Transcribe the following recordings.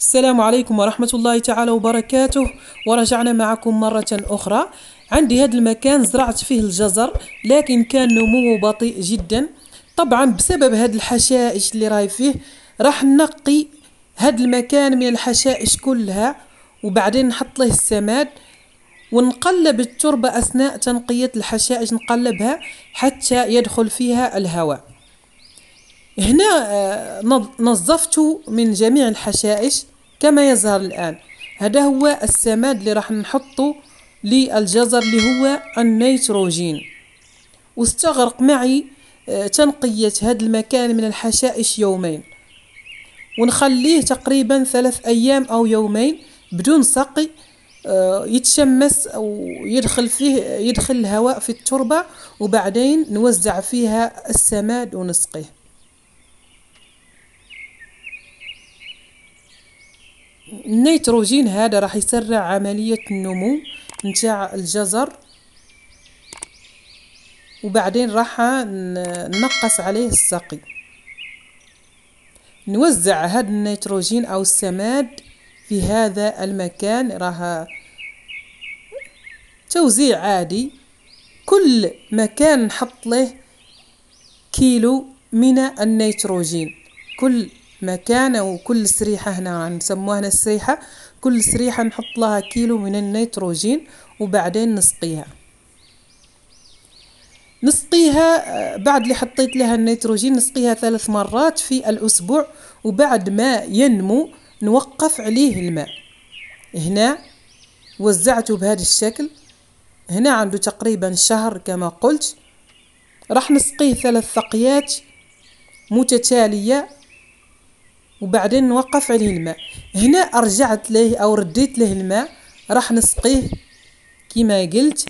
السلام عليكم ورحمة الله تعالى وبركاته ورجعنا معكم مرة أخرى عندي هذا المكان زرعت فيه الجزر لكن كان نموه بطيء جدا طبعا بسبب هذا الحشائش اللي راهي فيه راح نقي هذا المكان من الحشائش كلها وبعدين نحط له السماد ونقلب التربة أثناء تنقية الحشائش نقلبها حتى يدخل فيها الهواء هنا آه، نظفت من جميع الحشائش كما يظهر الآن هذا هو السماد اللي راح نحطه للجزر اللي هو النيتروجين واستغرق معي آه، تنقية هذا المكان من الحشائش يومين ونخليه تقريبا ثلاث أيام أو يومين بدون سقي آه، يتشمس ويدخل فيه يدخل الهواء في التربة وبعدين نوزع فيها السماد ونسقيه النيتروجين هذا راح يسرع عملية النمو نتاع الجزر وبعدين راح ننقص عليه السقي نوزع هذا النيتروجين او السماد في هذا المكان راه توزيع عادي كل مكان نحط له كيلو من النيتروجين كل مكانه وكل سريحة هنا نسموها هنا السريحة كل سريحة نحط لها كيلو من النيتروجين وبعدين نسقيها نسقيها آه، بعد اللي حطيت لها النيتروجين نسقيها ثلاث مرات في الأسبوع وبعد ما ينمو نوقف عليه الماء هنا وزعته بهذا الشكل هنا عنده تقريبا شهر كما قلت راح نسقيه ثلاث ثقيات متتالية وبعدين نوقف عليه الماء هنا رجعت ليه او رديت له الماء راح نسقيه كما قلت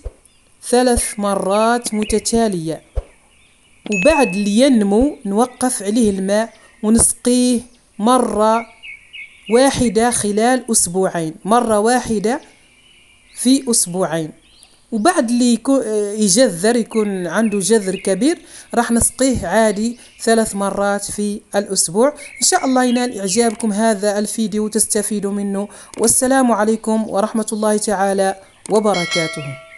ثلاث مرات متتالية وبعد لينمو نوقف عليه الماء ونسقيه مرة واحدة خلال أسبوعين مرة واحدة في أسبوعين وبعد اللي آه، يجذر يكون عنده جذر كبير راح نسقيه عادي ثلاث مرات في الأسبوع إن شاء الله ينال إعجابكم هذا الفيديو وتستفيدوا منه والسلام عليكم ورحمة الله تعالى وبركاته